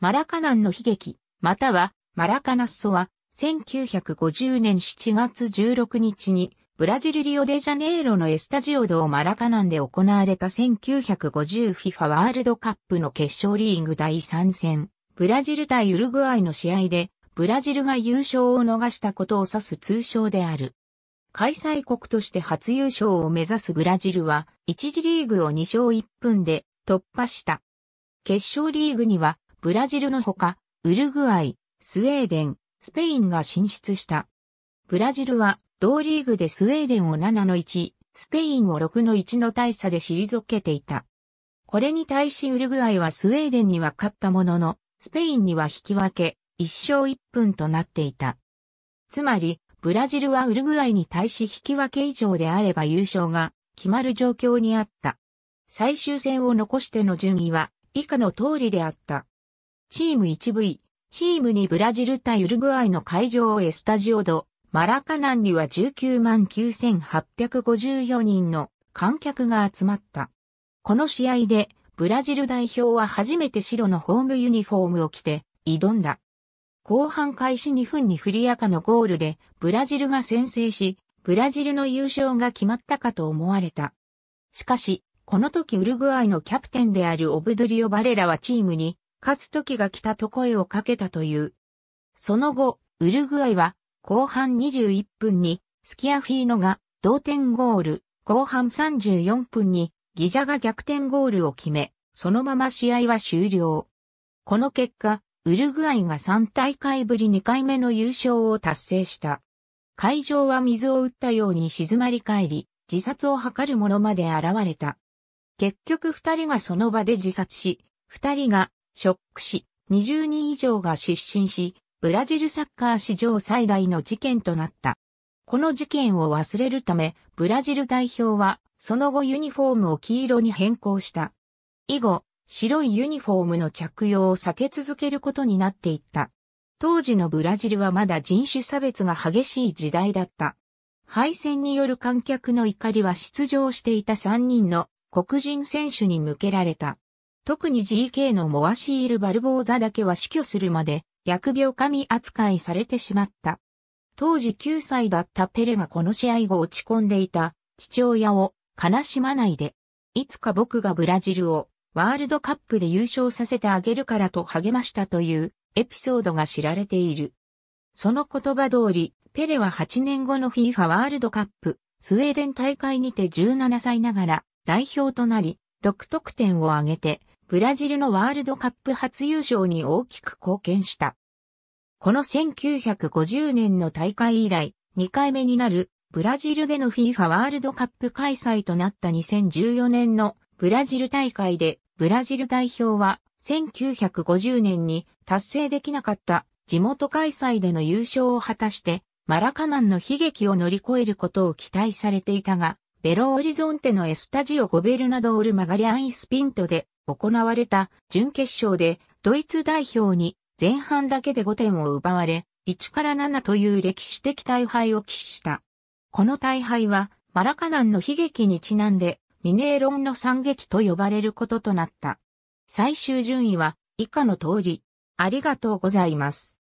マラカナンの悲劇、またはマラカナッソは、1950年7月16日に、ブラジルリオデジャネイロのエスタジオドをマラカナンで行われた 1950FIFA ワールドカップの決勝リーグ第3戦、ブラジル対ウルグアイの試合で、ブラジルが優勝を逃したことを指す通称である。開催国として初優勝を目指すブラジルは、1次リーグを2勝1分で突破した。決勝リーグには、ブラジルのほか、ウルグアイ、スウェーデン、スペインが進出した。ブラジルは、同リーグでスウェーデンを7の1、スペインを6の1の大差で退けていた。これに対しウルグアイはスウェーデンには勝ったものの、スペインには引き分け、1勝1分となっていた。つまり、ブラジルはウルグアイに対し引き分け以上であれば優勝が決まる状況にあった。最終戦を残しての順位は以下の通りであった。チーム 1V、チームにブラジル対ウルグアイの会場へスタジオド、マラカナンには19万9854人の観客が集まった。この試合で、ブラジル代表は初めて白のホームユニフォームを着て、挑んだ。後半開始2分にフリアかのゴールで、ブラジルが先制し、ブラジルの優勝が決まったかと思われた。しかし、この時ウルグアイのキャプテンであるオブドリオ・バレラはチームに勝つ時が来たと声をかけたという。その後、ウルグアイは後半21分にスキアフィーノが同点ゴール、後半34分にギジャが逆転ゴールを決め、そのまま試合は終了。この結果、ウルグアイが3大会ぶり2回目の優勝を達成した。会場は水を打ったように静まり返り、自殺を図る者まで現れた。結局二人がその場で自殺し、二人がショック死、20人以上が失神し、ブラジルサッカー史上最大の事件となった。この事件を忘れるため、ブラジル代表は、その後ユニフォームを黄色に変更した。以後、白いユニフォームの着用を避け続けることになっていった。当時のブラジルはまだ人種差別が激しい時代だった。敗戦による観客の怒りは出場していた3人の黒人選手に向けられた。特に GK のモアシール・バルボーザだけは死去するまで、薬病神扱いされてしまった。当時9歳だったペレがこの試合後落ち込んでいた父親を悲しまないで、いつか僕がブラジルをワールドカップで優勝させてあげるからと励ましたというエピソードが知られている。その言葉通り、ペレは8年後の FIFA ワールドカップスウェーデン大会にて17歳ながら代表となり、6得点を挙げてブラジルのワールドカップ初優勝に大きく貢献した。この1950年の大会以来、2回目になるブラジルでの FIFA ワールドカップ開催となった2014年のブラジル大会でブラジル代表は1950年に達成できなかった地元開催での優勝を果たしてマラカナンの悲劇を乗り越えることを期待されていたが、ベロオリゾンテのエスタジオゴベルナドールマガリアンイスピントで行われた準決勝でドイツ代表に前半だけで5点を奪われ、1から7という歴史的大敗を喫した。この大敗はマラカナンの悲劇にちなんでミネーロンの惨劇と呼ばれることとなった。最終順位は以下の通り。ありがとうございます。